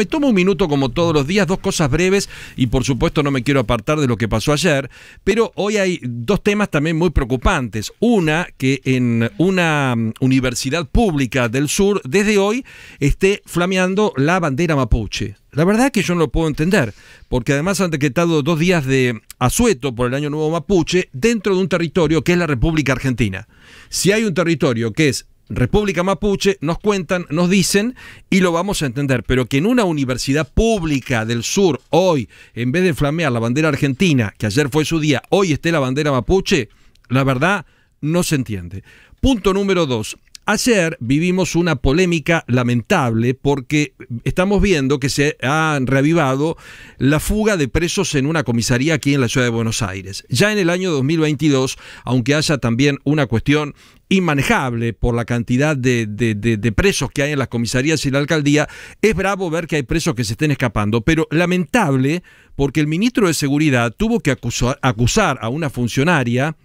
Me tomo un minuto como todos los días, dos cosas breves y por supuesto no me quiero apartar de lo que pasó ayer, pero hoy hay dos temas también muy preocupantes. Una, que en una mm, universidad pública del sur desde hoy esté flameando la bandera mapuche. La verdad que yo no lo puedo entender, porque además han decretado dos días de asueto por el Año Nuevo Mapuche dentro de un territorio que es la República Argentina. Si hay un territorio que es República Mapuche, nos cuentan, nos dicen y lo vamos a entender, pero que en una universidad pública del sur hoy, en vez de flamear la bandera argentina, que ayer fue su día, hoy esté la bandera mapuche, la verdad no se entiende. Punto número dos, Ayer vivimos una polémica lamentable porque estamos viendo que se ha reavivado la fuga de presos en una comisaría aquí en la ciudad de Buenos Aires. Ya en el año 2022, aunque haya también una cuestión inmanejable por la cantidad de, presos que hay en las comisarías y la alcaldía, es bravo ver que hay presos que se estén escapando, pero lamentable porque el ministro de Seguridad tuvo que acusar a una funcionaria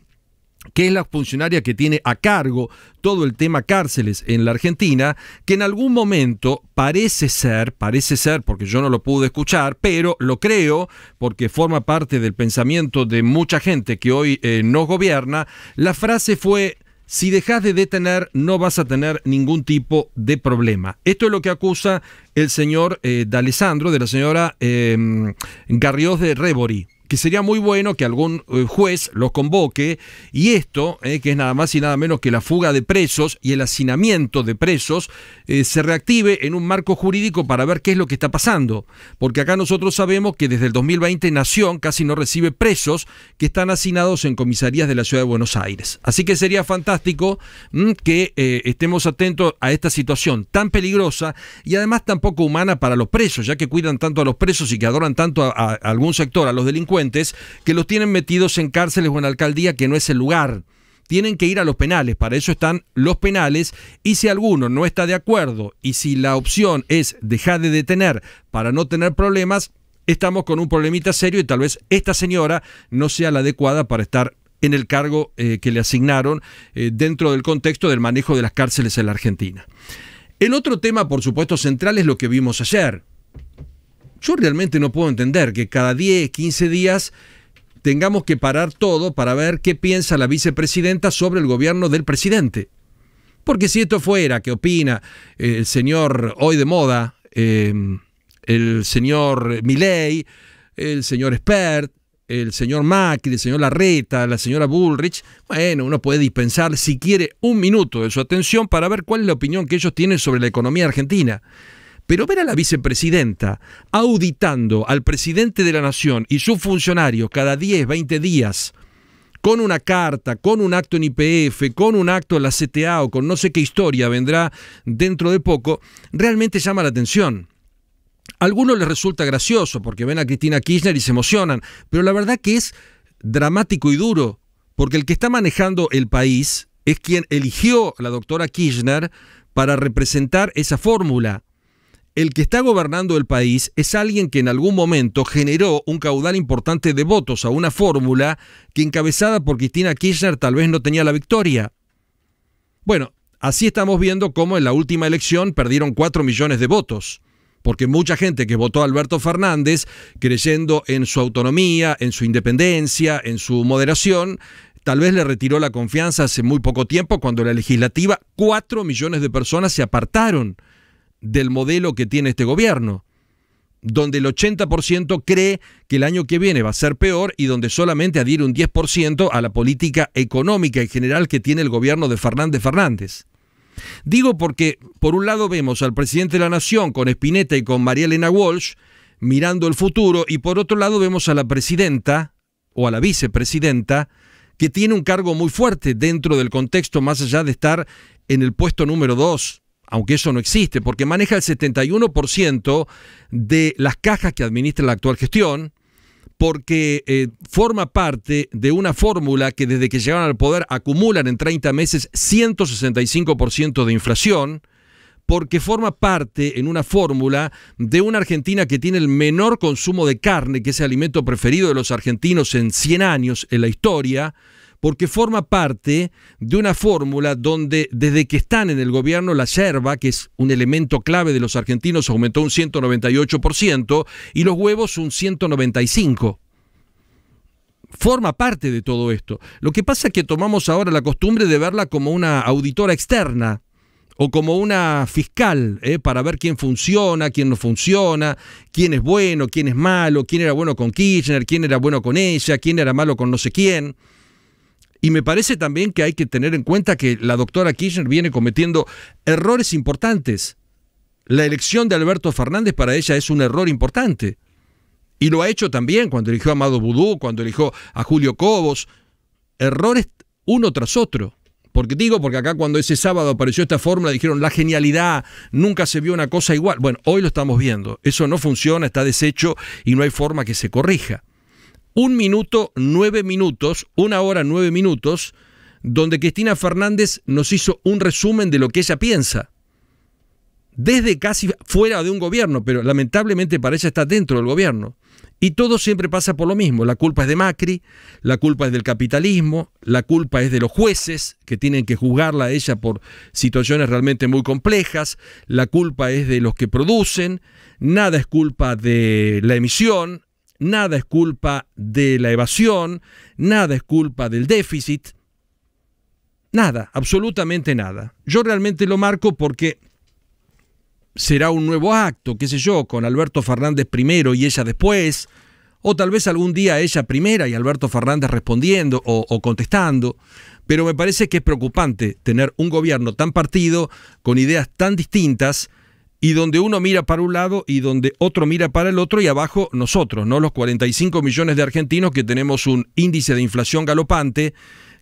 que es la funcionaria que tiene a cargo todo el tema cárceles en la Argentina, que en algún momento parece ser, parece ser, porque yo no lo pude escuchar, pero lo creo, porque forma parte del pensamiento de mucha gente que hoy no eh, nos gobierna, la frase fue, si dejas de detener no vas a tener ningún tipo de problema. Esto es lo que acusa el señor eh, D'Alessandro, de la señora eh, de Rebori que sería muy bueno que algún eh, juez los convoque y esto, eh, que es nada más y nada menos que la fuga de presos y el hacinamiento de presos, eh, se reactive en un marco jurídico para ver qué es lo que está pasando. Porque acá nosotros sabemos que desde el 2020 Nación casi no recibe presos que están hacinados en comisarías de la Ciudad de Buenos Aires. Así que sería fantástico mm, que estemos atentos a esta situación tan peligrosa y además tan poco humana para los presos, ya que cuidan tanto a los presos y que adoran tanto a algún sector, a los delincuentes que los tienen metidos en cárceles o en alcaldía que no es el lugar. Tienen que ir a los penales, para eso están los penales y si alguno no está de acuerdo y si la opción es dejar de detener para no tener problemas, estamos con un problemita serio y tal vez esta señora no sea la adecuada para estar en el cargo eh, que le asignaron eh, dentro del contexto del manejo de las cárceles en la Argentina. El otro tema, por supuesto, central es lo que vimos ayer, yo realmente no puedo entender que cada 10, 15 días tengamos que parar todo para ver qué piensa la vicepresidenta sobre el gobierno del presidente. Porque si esto fuera, ¿qué opina el señor hoy de moda, em, el señor Miley, el señor Spert, el señor Macri, el señor Larreta, la señora Bullrich, bueno, uno puede dispensar si quiere un minuto de su atención para ver cuál es la opinión que ellos tienen sobre la economía argentina. Pero ver a la vicepresidenta auditando al presidente de la nación y sus funcionarios cada 10, 20 días con una carta, con un acto en IPF, con un acto en la CTA o con no sé qué historia vendrá dentro de poco, realmente llama la atención. A algunos les resulta gracioso porque ven a Cristina Kirchner y se emocionan, pero la verdad que es dramático y duro, porque el que está manejando el país es quien eligió a la doctora Kirchner para representar esa fórmula el que está gobernando el país es alguien que en algún momento generó un caudal importante de votos a una fórmula que encabezada por Cristina Kirchner tal vez no tenía la victoria. Bueno, así estamos viendo cómo en la última elección perdieron 4 millones de votos, porque mucha gente que votó a Alberto Fernández, creyendo en su autonomía, en su independencia, en su moderación, tal vez le retiró la confianza hace muy poco tiempo cuando en la legislativa 4 millones de personas se apartaron del modelo que tiene este gobierno, donde el 80% cree que el año que viene va a ser peor y donde solamente adhiere un 10% a la política económica en general que tiene el gobierno de Fernández Fernández. Digo porque, por un lado, vemos al presidente de la Nación con Espineta y con María Elena Walsh mirando el futuro, y por otro lado, vemos a la presidenta o a la vicepresidenta que tiene un cargo muy fuerte dentro del contexto, más allá de estar en el puesto número 2 aunque eso no existe, porque maneja el 71% de las cajas que administra la actual gestión, porque eh, forma parte de una fórmula que desde que llegaron al poder acumulan en 30 meses 165% de inflación, porque forma parte en una fórmula de una Argentina que tiene el menor consumo de carne, que es el alimento preferido de los argentinos en 100 años en la historia, porque forma parte de una fórmula donde desde que están en el gobierno la yerba, que es un elemento clave de los argentinos, aumentó un 198% y los huevos un 195% forma parte de todo esto. Lo que pasa es que tomamos ahora la costumbre de verla como una auditora externa o como una fiscal ¿eh? para ver quién funciona, quién no funciona, quién es bueno, quién es malo, quién era bueno con Kirchner, quién era bueno con ella, quién era malo con no sé quién. Y me parece también que hay que tener en cuenta que la doctora Kirchner viene cometiendo errores importantes. La elección de Alberto Fernández para ella es un error importante. Y lo ha hecho también cuando eligió a Amado Vudú, cuando eligió a Julio Cobos. Errores uno tras otro. Porque digo, porque acá cuando ese sábado apareció esta fórmula dijeron la genialidad, nunca se vio una cosa igual. Bueno, hoy lo estamos viendo. Eso no funciona, está deshecho y no hay forma que se corrija un minuto, nueve minutos, una hora, nueve minutos, donde Cristina Fernández nos hizo un resumen de lo que ella piensa. Desde casi fuera de un gobierno, pero lamentablemente para ella está dentro del gobierno. Y todo siempre pasa por lo mismo. La culpa es de Macri, la culpa es del capitalismo, la culpa es de los jueces que tienen que juzgarla a ella por situaciones realmente muy complejas, la culpa es de los que producen, nada es culpa de la emisión, nada es culpa de la evasión, nada es culpa del déficit, nada, absolutamente nada. Yo realmente lo marco porque será un nuevo acto, qué sé yo, con Alberto Fernández primero y ella después, o tal vez algún día ella primera y Alberto Fernández respondiendo o, contestando, pero me parece que es preocupante tener un gobierno tan partido, con ideas tan distintas, y donde uno mira para un lado y donde otro mira para el otro y abajo nosotros, ¿no? Los 45 millones de argentinos que tenemos un índice de inflación galopante,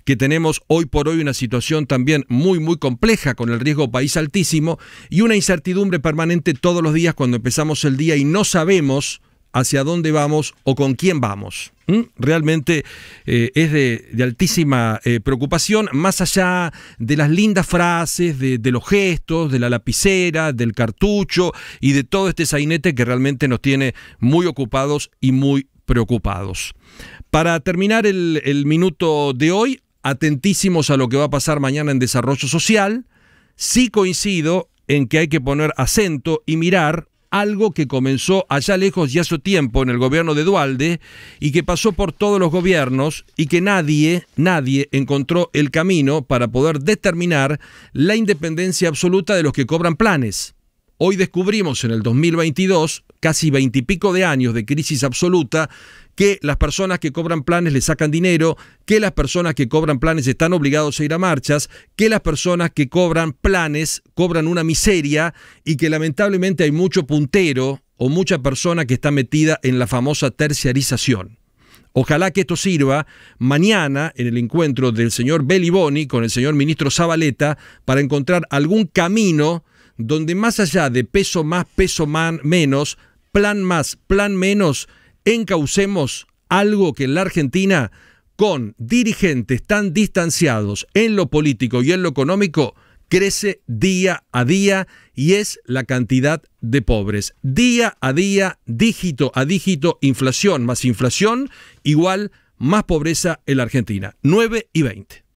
que tenemos hoy por hoy una situación también muy, muy compleja con el riesgo país altísimo y una incertidumbre permanente todos los días cuando empezamos el día y no sabemos hacia dónde vamos o con quién vamos. Realmente eh, es de, altísima eh, preocupación, más allá de las lindas frases, de, los gestos, de la lapicera, del cartucho y de todo este sainete que realmente nos tiene muy ocupados y muy preocupados. Para terminar el, el minuto de hoy, atentísimos a lo que va a pasar mañana en desarrollo social, sí coincido en que hay que poner acento y mirar algo que comenzó allá lejos ya hace tiempo en el gobierno de Dualde y que pasó por todos los gobiernos y que nadie, nadie encontró el camino para poder determinar la independencia absoluta de los que cobran planes. Hoy descubrimos en el 2022 casi veintipico de años de crisis absoluta, que las personas que cobran planes le sacan dinero, que las personas que cobran planes están obligados a ir a marchas, que las personas que cobran planes cobran una miseria y que lamentablemente hay mucho puntero o mucha persona que está metida en la famosa terciarización. Ojalá que esto sirva mañana en el encuentro del señor Boni con el señor ministro Zabaleta para encontrar algún camino donde más allá de peso más, peso menos, plan más, plan menos, encaucemos algo que en la Argentina, con dirigentes tan distanciados en lo político y en lo económico, crece día a día y es la cantidad de pobres. Día a día, dígito a dígito, inflación más inflación, igual más pobreza en la Argentina. 9 y 20.